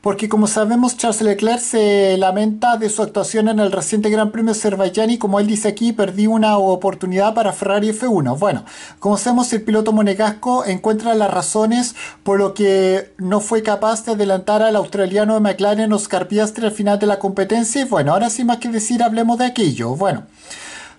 porque como sabemos Charles Leclerc se lamenta de su actuación en el reciente Gran Premio Azerbaiyán y como él dice aquí, perdí una oportunidad para Ferrari F1. Bueno, como sabemos el piloto monegasco encuentra las razones por lo que no fue capaz de adelantar al australiano de McLaren Oscar Piastri al final de la competencia y bueno, ahora sin más que decir hablemos de aquello. Bueno.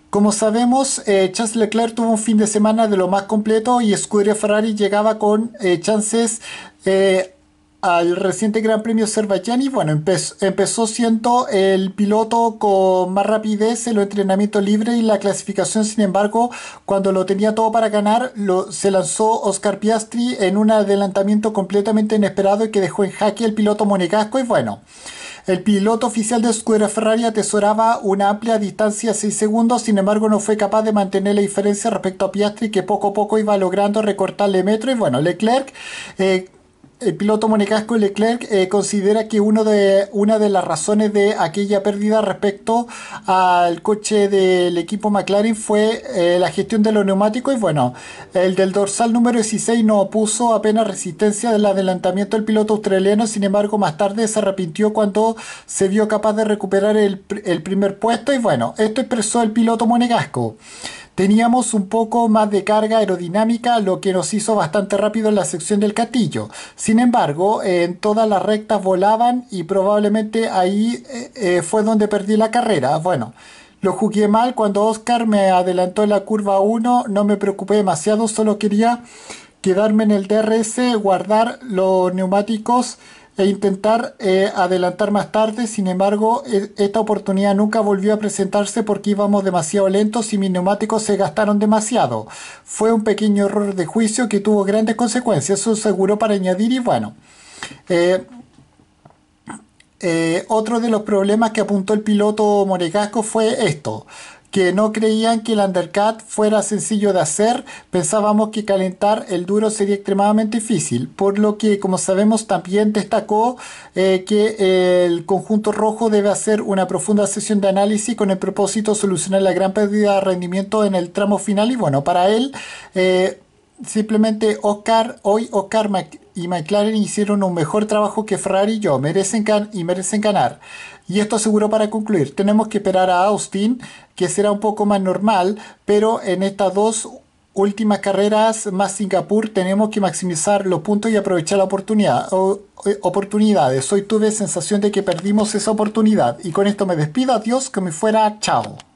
Como sabemos, eh, Charles Leclerc tuvo un fin de semana de lo más completo y Scuderia Ferrari llegaba con eh, chances eh, al reciente Gran Premio Azerbaiyán y bueno, empezó siendo el piloto con más rapidez en los entrenamientos libres y la clasificación, sin embargo, cuando lo tenía todo para ganar, lo se lanzó Oscar Piastri en un adelantamiento completamente inesperado y que dejó en jaque al piloto monegasco y bueno. El piloto oficial de Scuderia Ferrari atesoraba una amplia distancia 6 segundos, sin embargo no fue capaz de mantener la diferencia respecto a Piastri que poco a poco iba logrando recortarle metro y bueno, Leclerc eh, el piloto Monegasco Leclerc eh, considera que uno de, una de las razones de aquella pérdida respecto al coche del equipo McLaren fue eh, la gestión de los neumáticos y bueno, el del dorsal número 16 no opuso apenas resistencia del adelantamiento del piloto australiano, sin embargo más tarde se arrepintió cuando se vio capaz de recuperar el, el primer puesto y bueno, esto expresó el piloto monegasco teníamos un poco más de carga aerodinámica, lo que nos hizo bastante rápido en la sección del catillo. Sin embargo, en todas las rectas volaban y probablemente ahí eh, eh, fue donde perdí la carrera. Bueno. Lo jugué mal cuando Oscar me adelantó en la curva 1, no me preocupé demasiado, solo quería quedarme en el DRS, guardar los neumáticos e intentar eh, adelantar más tarde. Sin embargo, e, esta oportunidad nunca volvió a presentarse porque íbamos demasiado lentos y mis neumáticos se gastaron demasiado. Fue un pequeño error de juicio que tuvo grandes consecuencias, eso seguro para añadir y bueno. Eh, eh, otro de los problemas que apuntó el piloto Moregasco fue esto que no creían que el undercut fuera sencillo de hacer, pensábamos que calentar el duro sería extremadamente difícil, por lo que como sabemos también destacó eh, que el conjunto rojo debe hacer una profunda sesión de análisis con el propósito de solucionar la gran pérdida de rendimiento en el tramo final y bueno, para él... Eh, simplemente Oscar, hoy Oscar y McLaren hicieron un mejor trabajo que Ferrari y yo, merecen y merecen ganar. Y esto aseguró para concluir, tenemos que esperar a Austin, que será un poco más normal, pero en estas dos últimas carreras más Singapur tenemos que maximizar los puntos y aprovechar la oportunidad. Eh, oportunidades. Hoy tuve sensación de que perdimos esa oportunidad. Y con esto me despido. Adiós, que me fuera. Chao.